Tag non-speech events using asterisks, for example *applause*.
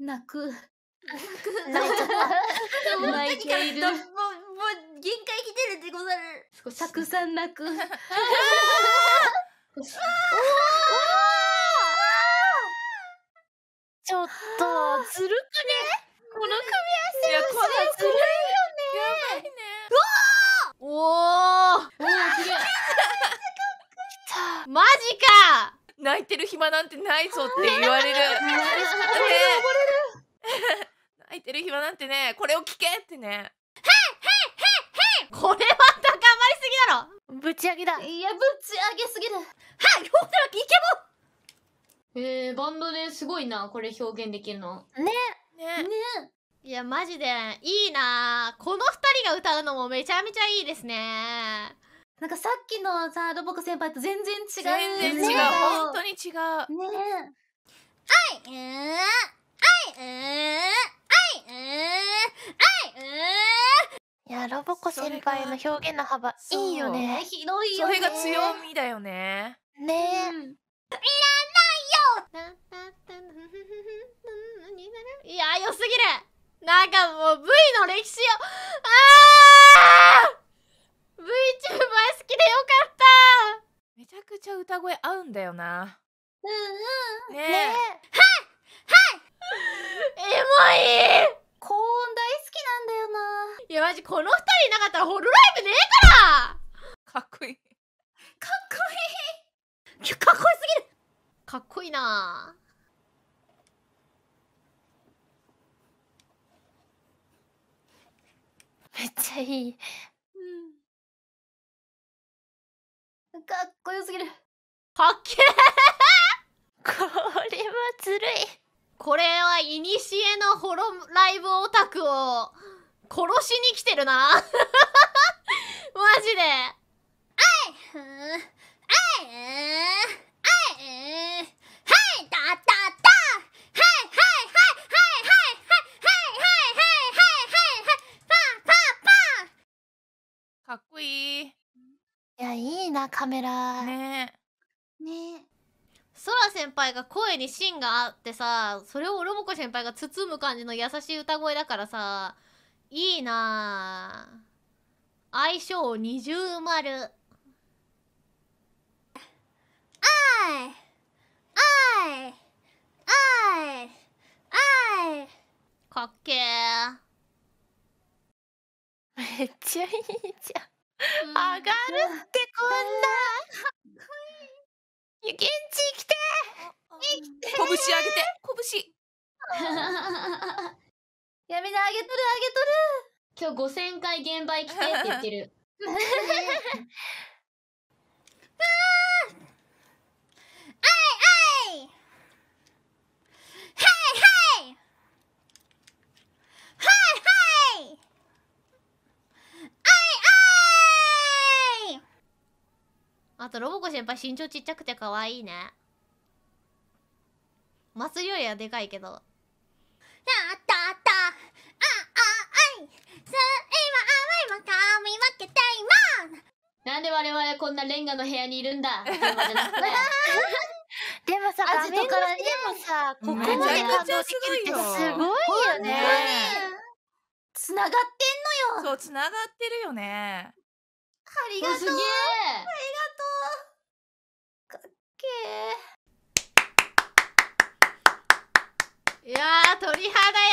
泣く。泣いて *laughs* いる。もう、もう、限界来てるでござる。*laughs* たくさん泣く。*laughs* ちょっと、ずるくねこの組み合わせれ、ずるいよねやばいね。おおおすげマジか泣いてる暇なんてないぞって言われる。えー空いてる暇なんてねこれを聞けってねはいはいはいはいこれは高まりすぎだろぶち上げだいやぶち上げすぎるはいほらイケボえー、バンドですごいなこれ表現できるのねねねいやマジでいいなこの2人が歌うのもめちゃめちゃいいですねなんかさっきのさロボコ先輩と全然違う全然違う、ね、本当に違うねはいえー、はいえーいやロボコ先輩の表現の幅いいよねどいよねそれが強みだよねねえ、うん、いらないよいや良すぎるなんかもう V の歴史をあー VTuber 好きでよかっためちゃくちゃ歌声合うんだよなうんうんねえねえジこの2人いなかったらホロライブねえからかっこいいかっこいいかっこいいすぎるかっこいいなめっちゃいいうんかっこよすぎるかっけえ *laughs* これはずるいこれはいにしえのホロライブオタクを殺しに来てるな *laughs* マジで。あいあいあいはいだだだかっこいいいやいいなカメラねねソラ先輩が声に芯があってさそれをロボコ先輩が包む感じの優しい歌声だからさいいな相性二重丸あいあいあいあいかっけーめっちゃいいじゃん上がるってこんな現地来て生きて拳上げて拳 *laughs* やめな、あげとる、あげとる。今日5000回現場行きてって言ってる。あとロボコ先輩身長ちっちゃくて可愛いね。マスよりはでかいけど。なんで我々こんなレンガの部屋にいるんだ *laughs* でもさ、画面越しでもさ、ここまで感動できるってすごいよね。つながってんのよ。そう、繋がってるよね。ありがとう。ありがとう。かっけー。いや鳥肌